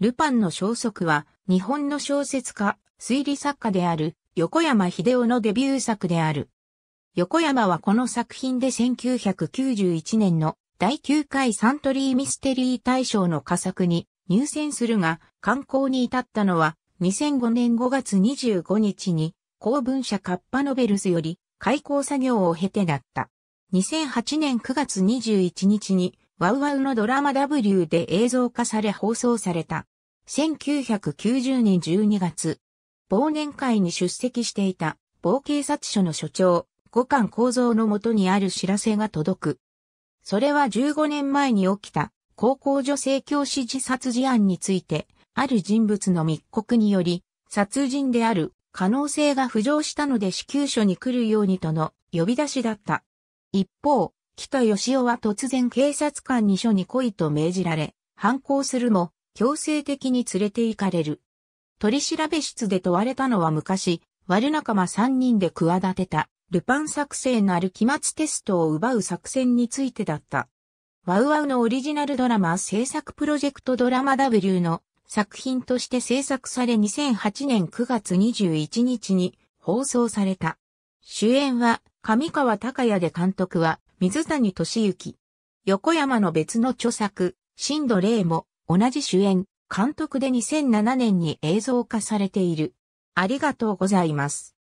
ルパンの消息は、日本の小説家、推理作家である、横山秀夫のデビュー作である。横山はこの作品で1991年の第9回サントリーミステリー大賞の佳作に入選するが、観光に至ったのは、2005年5月25日に、公文社カッパノベルズより、開校作業を経てだった。2008年9月21日に、ワウワウのドラマ W で映像化され放送された。1990年12月、忘年会に出席していた、某警察署の署長、五冠構造のもとにある知らせが届く。それは15年前に起きた、高校女性教師自殺事案について、ある人物の密告により、殺人である可能性が浮上したので死休所に来るようにとの呼び出しだった。一方、北義雄は突然警察官に署に来いと命じられ、反抗するも、強制的に連れて行かれる。取調べ室で問われたのは昔、悪仲間3人で企てた、ルパン作成なる期末テストを奪う作戦についてだった。ワウワウのオリジナルドラマ制作プロジェクトドラマ W の作品として制作され2008年9月21日に放送された。主演は上川隆也で監督は水谷敏之。横山の別の著作、新度霊も同じ主演、監督で2007年に映像化されている。ありがとうございます。